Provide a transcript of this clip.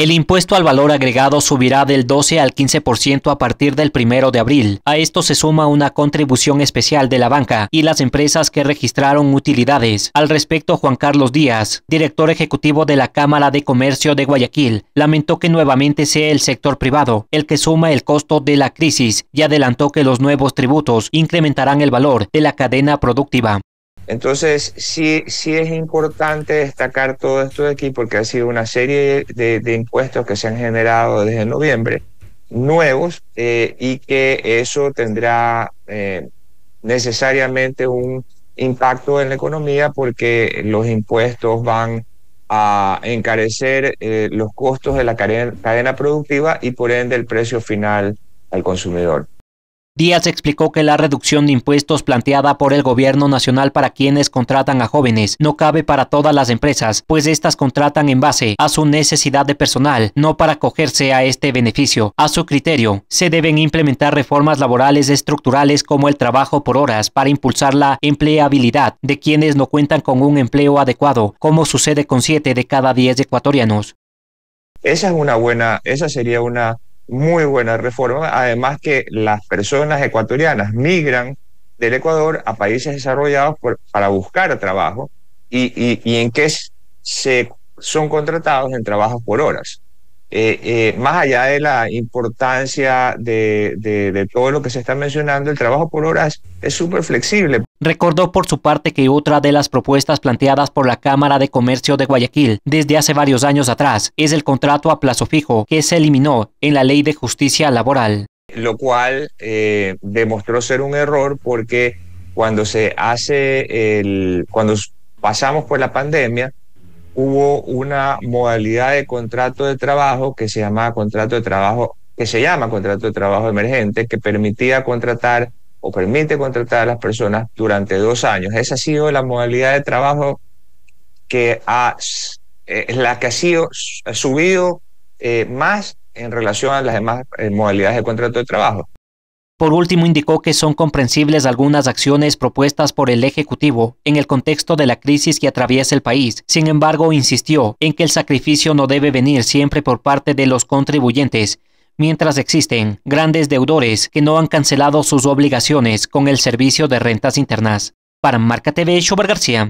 El impuesto al valor agregado subirá del 12 al 15% a partir del 1 de abril. A esto se suma una contribución especial de la banca y las empresas que registraron utilidades. Al respecto, Juan Carlos Díaz, director ejecutivo de la Cámara de Comercio de Guayaquil, lamentó que nuevamente sea el sector privado el que suma el costo de la crisis y adelantó que los nuevos tributos incrementarán el valor de la cadena productiva. Entonces, sí, sí es importante destacar todo esto de aquí porque ha sido una serie de, impuestos que se han generado desde noviembre, nuevos, eh, y que eso tendrá eh, necesariamente un impacto en la economía porque los impuestos van a encarecer eh, los costos de la cadena productiva y por ende el precio final al consumidor. Díaz explicó que la reducción de impuestos planteada por el gobierno nacional para quienes contratan a jóvenes no cabe para todas las empresas, pues estas contratan en base a su necesidad de personal, no para acogerse a este beneficio. A su criterio, se deben implementar reformas laborales estructurales como el trabajo por horas para impulsar la empleabilidad de quienes no cuentan con un empleo adecuado, como sucede con 7 de cada 10 ecuatorianos. Esa es una buena, esa sería una muy buena reforma, además que las personas ecuatorianas migran del Ecuador a países desarrollados para buscar trabajo y, en qué se son contratados en trabajos por horas. Eh, eh, más allá de la importancia de, todo lo que se está mencionando, el trabajo por horas es súper flexible. Recordó por su parte que otra de las propuestas planteadas por la Cámara de Comercio de Guayaquil desde hace varios años atrás es el contrato a plazo fijo que se eliminó en la Ley de Justicia Laboral. Lo cual eh, demostró ser un error porque cuando se hace el, cuando pasamos por la pandemia, hubo una modalidad de contrato de trabajo que se llama contrato de trabajo, que se llama contrato de trabajo emergente, que permitía contratar o permite contratar a las personas durante dos años. Esa ha sido la modalidad de trabajo que ha, es eh, la que ha sido subido eh, más en relación a las demás eh, modalidades de contrato de trabajo. Por último, indicó que son comprensibles algunas acciones propuestas por el Ejecutivo en el contexto de la crisis que atraviesa el país. Sin embargo, insistió en que el sacrificio no debe venir siempre por parte de los contribuyentes, mientras existen grandes deudores que no han cancelado sus obligaciones con el servicio de rentas internas. Para Marca TV, Shobar García.